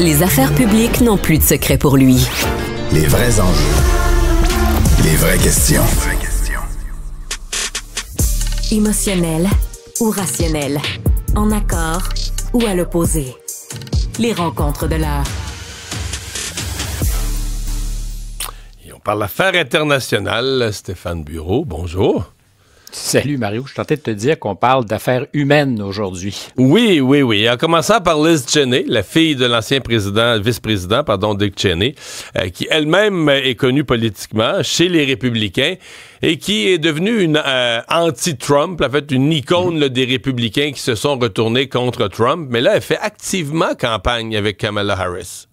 Les affaires publiques n'ont plus de secret pour lui. Les vrais enjeux. Les vraies questions. Émotionnel ou rationnel. En accord ou à l'opposé. Les rencontres de l'heure. Et on parle affaires internationales. Stéphane Bureau, bonjour. Salut Mario, je tentais de te dire qu'on parle d'affaires humaines aujourd'hui. Oui, oui, oui. En commençant par Liz Cheney, la fille de l'ancien président, vice-président, pardon, Dick Cheney, euh, qui elle-même est connue politiquement chez les républicains et qui est devenue une euh, anti-Trump, en fait une icône des républicains qui se sont retournés contre Trump, mais là elle fait activement campagne avec Kamala Harris.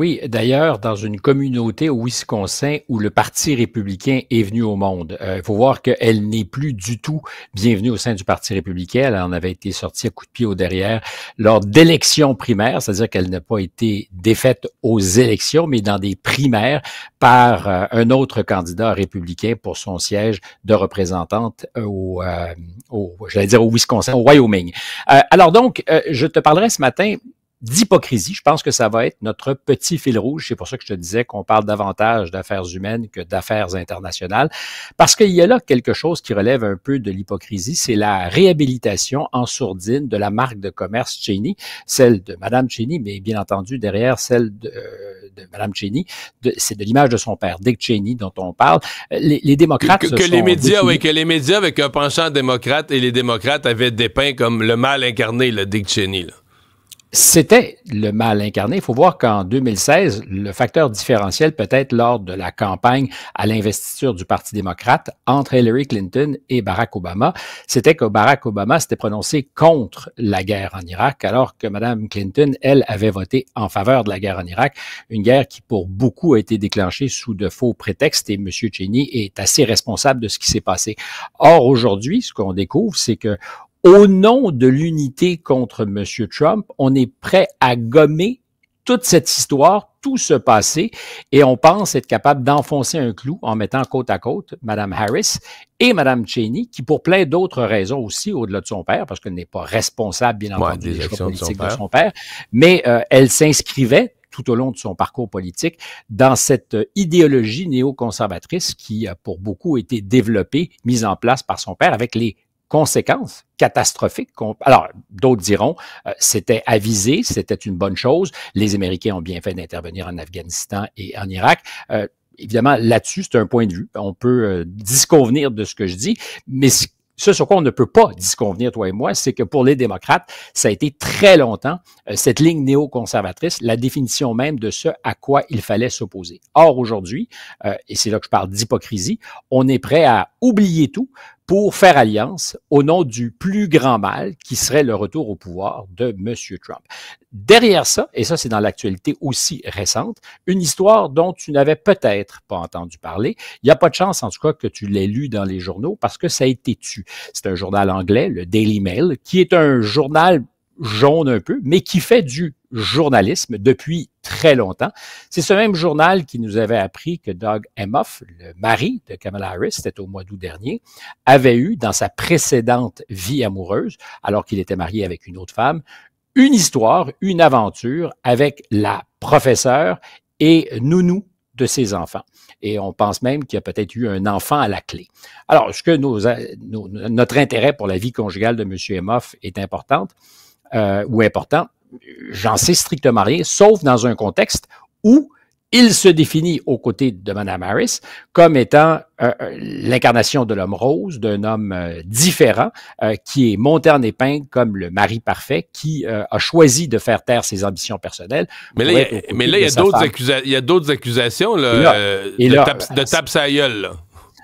Oui, d'ailleurs, dans une communauté au Wisconsin où le Parti républicain est venu au monde, euh, il faut voir qu'elle n'est plus du tout bienvenue au sein du Parti républicain. Elle en avait été sortie à coup de pied au derrière lors d'élections primaires, c'est-à-dire qu'elle n'a pas été défaite aux élections, mais dans des primaires par euh, un autre candidat républicain pour son siège de représentante euh, au, au dire au Wisconsin, au Wyoming. alors donc, je te parlerai ce matin d'hypocrisie. Je pense que ça va être notre petit fil rouge. C'est pour ça que je te disais qu'on parle davantage d'affaires humaines que d'affaires internationales, parce qu'il y a là quelque chose qui relève un peu de l'hypocrisie, c'est la réhabilitation en sourdine de la marque de commerce Cheney, celle de Madame Cheney, mais bien entendu derrière celle de, euh, Madame Cheney, c'est de, l'image de son père, Dick Cheney, dont on parle. Les, démocrates que, les médias, oui, que les médias avec un penchant démocrate et les démocrates avaient dépeint comme le mal incarné, le Dick Cheney c'était le mal incarné. Il faut voir qu'en 2016, le facteur différentiel peut-être lors de la campagne à l'investiture du Parti démocrate entre Hillary Clinton et Barack Obama, c'était que Barack Obama s'était prononcé contre la guerre en Irak, alors que Mme Clinton, elle, avait voté en faveur de la guerre en Irak, une guerre qui pour beaucoup a été déclenchée sous de faux prétextes et M. Cheney est assez responsable de ce qui s'est passé. Or, aujourd'hui, ce qu'on découvre, c'est que au nom de l'unité contre M. Trump, on est prêt à gommer toute cette histoire, tout ce passé, et on pense être capable d'enfoncer un clou en mettant côte à côte Mme Harris et Mme Cheney, qui pour plein d'autres raisons aussi, au-delà de son père, parce qu'elle n'est pas responsable, bien entendu, des, actions de son, père, mais euh, elle s'inscrivait tout au long de son parcours politique dans cette euh, idéologie néoconservatrice qui, a pour beaucoup, été développée, mise en place par son père avec les conséquences catastrophiques. Alors, d'autres diront, euh, c'était avisé, c'était une bonne chose. Les Américains ont bien fait d'intervenir en Afghanistan et en Irak. Euh, évidemment, là-dessus, c'est un point de vue. On peut euh, disconvenir de ce que je dis, mais ce sur quoi on ne peut pas disconvenir, toi et moi, c'est que pour les démocrates, ça a été très longtemps cette ligne néoconservatrice, la définition même de ce à quoi il fallait s'opposer. Or, aujourd'hui, et c'est là que je parle d'hypocrisie, on est prêt à oublier tout pour faire alliance au nom du plus grand mal qui serait le retour au pouvoir de M. Trump. Derrière ça, et ça c'est dans l'actualité aussi récente, une histoire dont tu n'avais peut-être pas entendu parler. Il n'y a pas de chance en tout cas que tu l'aies lu dans les journaux parce que ça a été tu. C'est un journal anglais, le Daily Mail, qui est un journal jaune un peu, mais qui fait du journalisme depuis très longtemps. C'est ce même journal qui nous avait appris que Doug Emhoff, le mari de Kamala Harris, c'était au mois d'août dernier, avait eu dans sa précédente vie amoureuse, alors qu'il était marié avec une autre femme, une histoire, une aventure avec la professeure et Nounou de ses enfants. Et on pense même qu'il a peut-être eu un enfant à la clé. Alors, ce que nos, euh, notre intérêt pour la vie conjugale de M. Emhoff est importante, euh, ou important, j'en sais strictement rien, sauf dans un contexte où il se définit aux côtés de Madame Harris comme étant euh, euh, l'incarnation de l'homme rose, d'un homme euh, différent, qui est monté en épingle comme le mari parfait, qui a choisi de faire taire ses ambitions personnelles. Mais là, il y a, d'autres accusations là, de,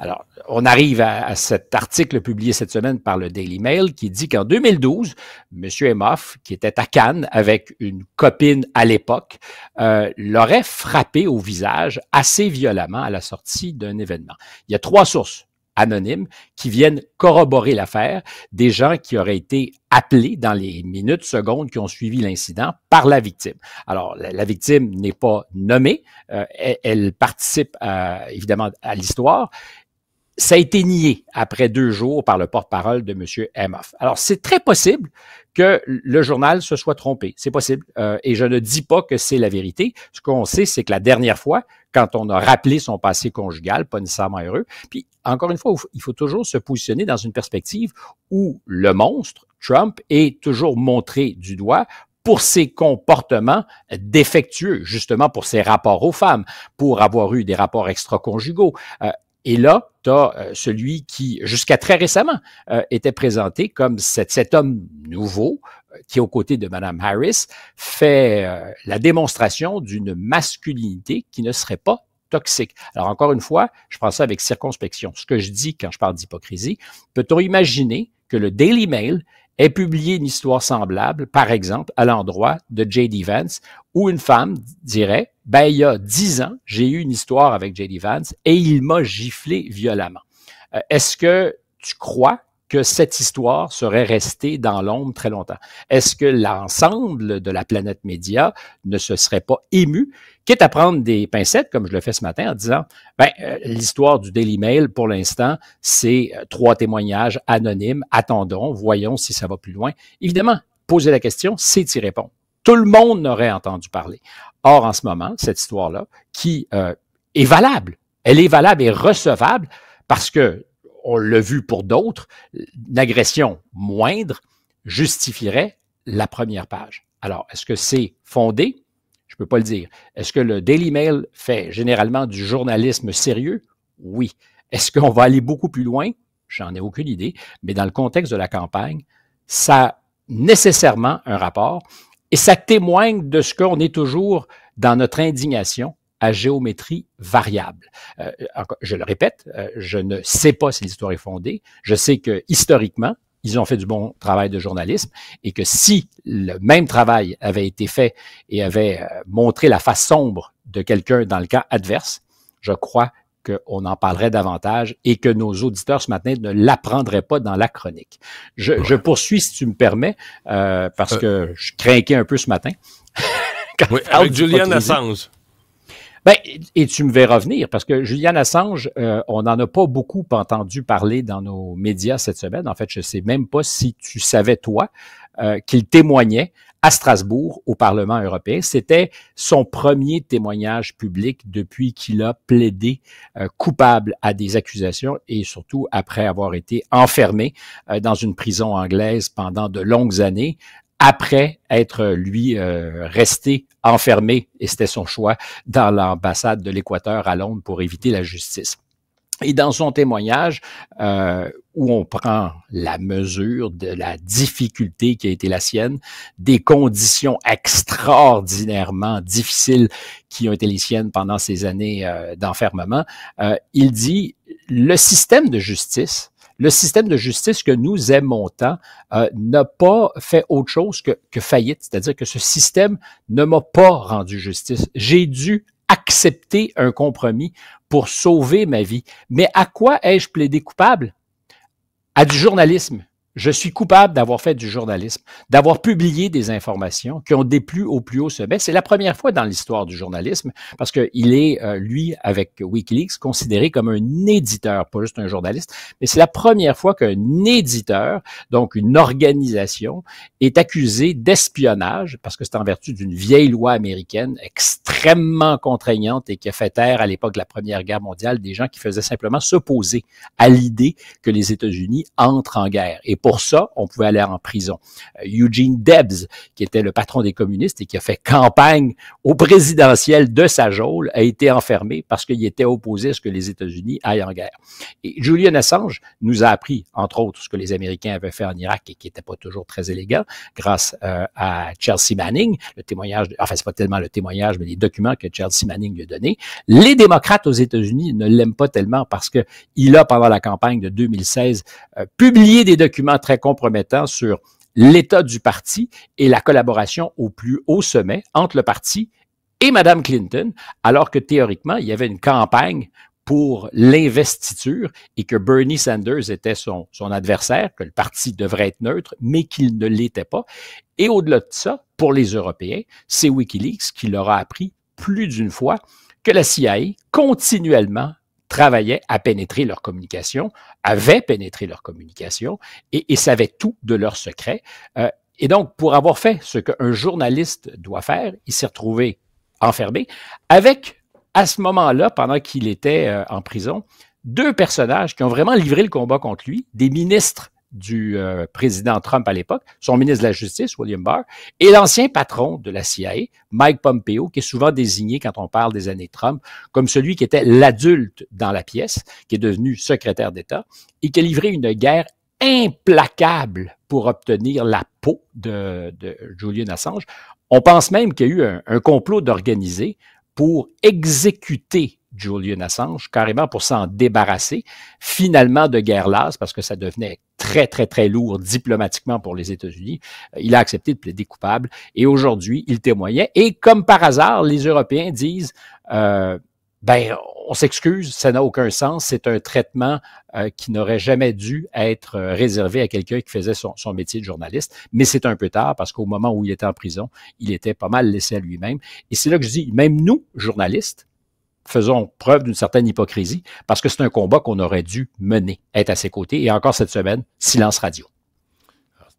alors, on arrive à, cet article publié cette semaine par le Daily Mail qui dit qu'en 2012, M. Emoff, qui était à Cannes avec une copine à l'époque, euh, l'aurait frappé au visage assez violemment à la sortie d'un événement. Il y a trois sources anonymes qui viennent corroborer l'affaire des gens qui auraient été appelés dans les minutes, secondes qui ont suivi l'incident par la victime. Alors, la, victime n'est pas nommée, euh, elle, participe évidemment à l'histoire ça a été nié après deux jours par le porte-parole de M. Emhoff. Alors, c'est très possible que le journal se soit trompé. C'est possible. Euh, et je ne dis pas que c'est la vérité. Ce qu'on sait, c'est que la dernière fois, quand on a rappelé son passé conjugal, pas nécessairement heureux, puis encore une fois, il faut toujours se positionner dans une perspective où le monstre, Trump, est toujours montré du doigt pour ses comportements défectueux, justement pour ses rapports aux femmes, pour avoir eu des rapports extra-conjugaux. Euh, et là, tu as euh, celui qui, jusqu'à très récemment, euh, était présenté comme cet, cet homme nouveau euh, qui, aux côtés de Mme Harris, fait la démonstration d'une masculinité qui ne serait pas toxique. Alors, encore une fois, je prends ça avec circonspection. Ce que je dis quand je parle d'hypocrisie, peut-on imaginer que le Daily Mail ait publié une histoire semblable, par exemple, à l'endroit de J.D. Vance, où une femme dirait, ben, il y a dix ans, j'ai eu une histoire avec J.D. Vance et il m'a giflé violemment. Euh, est-ce que tu crois que cette histoire serait restée dans l'ombre très longtemps. Est-ce que l'ensemble de la planète média ne se serait pas ému, quitte à prendre des pincettes, comme je le fais ce matin, en disant, ben, euh, l'histoire du Daily Mail, pour l'instant, c'est euh, trois témoignages anonymes, attendons, voyons si ça va plus loin. Évidemment, poser la question, c'est y répondre. Tout le monde n'aurait entendu parler. Or, en ce moment, cette histoire-là, qui euh, est valable, elle est valable et recevable, parce que on l'a vu pour d'autres, une agression moindre justifierait la première page. Alors, est-ce que c'est fondé? Je ne peux pas le dire. Est-ce que le Daily Mail fait généralement du journalisme sérieux? Oui. Est-ce qu'on va aller beaucoup plus loin? J'en ai aucune idée. Mais dans le contexte de la campagne, ça a nécessairement un rapport et ça témoigne de ce qu'on est toujours dans notre indignation à géométrie variable. Euh, je le répète, euh, je ne sais pas si l'histoire est fondée. Je sais que historiquement, ils ont fait du bon travail de journalisme et que si le même travail avait été fait et avait euh, montré la face sombre de quelqu'un dans le cas adverse, je crois qu'on en parlerait davantage et que nos auditeurs ce matin ne l'apprendraient pas dans la chronique. Je, je, poursuis, si tu me permets, euh, parce euh, que je crainquais un peu ce matin. oui, avec Julian Assange. Ben, et tu me verras revenir parce que Julian Assange, euh, on n'en a pas beaucoup entendu parler dans nos médias cette semaine. En fait, je ne sais même pas si tu savais, toi, euh, qu'il témoignait à Strasbourg au Parlement européen. C'était son premier témoignage public depuis qu'il a plaidé euh, coupable à des accusations et surtout après avoir été enfermé dans une prison anglaise pendant de longues années après être, lui, euh, resté enfermé, et c'était son choix, dans l'ambassade de l'Équateur à Londres pour éviter la justice. Et dans son témoignage, euh, où on prend la mesure de la difficulté qui a été la sienne, des conditions extraordinairement difficiles qui ont été les siennes pendant ces années euh, d'enfermement, il dit, le système de justice le système de justice que nous aimons tant euh, n'a pas fait autre chose que, que faillite. C'est-à-dire que ce système ne m'a pas rendu justice. J'ai dû accepter un compromis pour sauver ma vie. Mais à quoi ai-je plaidé coupable? À du journalisme je suis coupable d'avoir fait du journalisme, d'avoir publié des informations qui ont déplu au plus haut sommet. C'est la première fois dans l'histoire du journalisme parce qu'il est, euh, lui, avec Wikileaks, considéré comme un éditeur, pas juste un journaliste, mais c'est la première fois qu'un éditeur, donc une organisation, est accusé d'espionnage parce que c'est en vertu d'une vieille loi américaine extrêmement contraignante et qui a fait taire à l'époque de la Première Guerre mondiale des gens qui faisaient simplement s'opposer à l'idée que les États-Unis entrent en guerre pour ça, on pouvait aller en prison. Euh, Eugene Debs, qui était le patron des communistes et qui a fait campagne au présidentiel de sa jôle, a été enfermé parce qu'il était opposé à ce que les États-Unis aillent en guerre. Et Julian Assange nous a appris, entre autres, ce que les Américains avaient fait en Irak et qui n'était pas toujours très élégant, grâce euh, à Chelsea Manning, le témoignage, enfin, enfin, c'est pas tellement le témoignage, mais les documents que Chelsea Manning lui a donnés. Les démocrates aux États-Unis ne l'aiment pas tellement parce qu'il a, pendant la campagne de 2016, euh, publié des documents très compromettant sur l'état du parti et la collaboration au plus haut sommet entre le parti et Mme Clinton, alors que théoriquement, il y avait une campagne pour l'investiture et que Bernie Sanders était son, son, adversaire, que le parti devrait être neutre, mais qu'il ne l'était pas. Et au-delà de ça, pour les Européens, c'est Wikileaks qui leur a appris plus d'une fois que la CIA continuellement travaillaient à pénétrer leur communication, avaient pénétré leur communication et, savaient tout de leurs secrets. Euh, et donc, pour avoir fait ce qu'un journaliste doit faire, il s'est retrouvé enfermé avec, à ce moment-là, pendant qu'il était euh, en prison, deux personnages qui ont vraiment livré le combat contre lui, des ministres du euh, président Trump à l'époque, son ministre de la Justice, William Barr, et l'ancien patron de la CIA, Mike Pompeo, qui est souvent désigné quand on parle des années Trump comme celui qui était l'adulte dans la pièce, qui est devenu secrétaire d'État, et qui a livré une guerre implacable pour obtenir la peau de, de Julian Assange. On pense même qu'il y a eu un, complot d'organiser pour exécuter Julian Assange, carrément pour s'en débarrasser, finalement de guerre lasse, parce que ça devenait très, très, très lourd diplomatiquement pour les États-Unis. Euh, il a accepté de plaider coupable et aujourd'hui, il témoignait. Et comme par hasard, les Européens disent, euh, ben, on s'excuse, ça n'a aucun sens. C'est un traitement euh, qui n'aurait jamais dû être euh, réservé à quelqu'un qui faisait son, métier de journaliste. Mais c'est un peu tard parce qu'au moment où il était en prison, il était pas mal laissé à lui-même. Et c'est là que je dis, même nous, journalistes, faisons preuve d'une certaine hypocrisie parce que c'est un combat qu'on aurait dû mener, être à ses côtés. Et encore cette semaine, silence radio.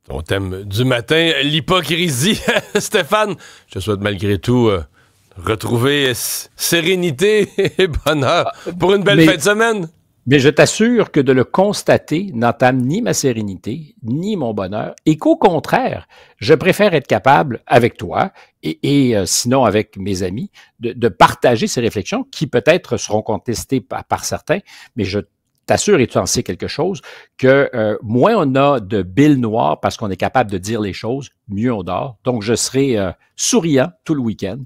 Ton thème du matin, l'hypocrisie. Stéphane, je te souhaite malgré tout. Euh, retrouver sérénité et bonheur ah, pour une belle fin de semaine. Mais je t'assure que de le constater n'entame ni ma sérénité, ni mon bonheur, et qu'au contraire, je préfère être capable, avec toi, et, euh, sinon avec mes amis, de, partager ces réflexions qui peut-être seront contestées par, certains, mais je t'assure, et tu en sais quelque chose, que euh, moins on a de billes noires parce qu'on est capable de dire les choses, mieux on dort. Donc, je serai euh, souriant tout le week-end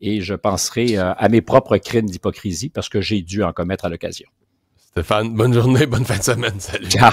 et je penserai euh, à mes propres crimes d'hypocrisie parce que j'ai dû en commettre à l'occasion. Stéphane, bonne journée, bonne fin de semaine. Salut. Ciao.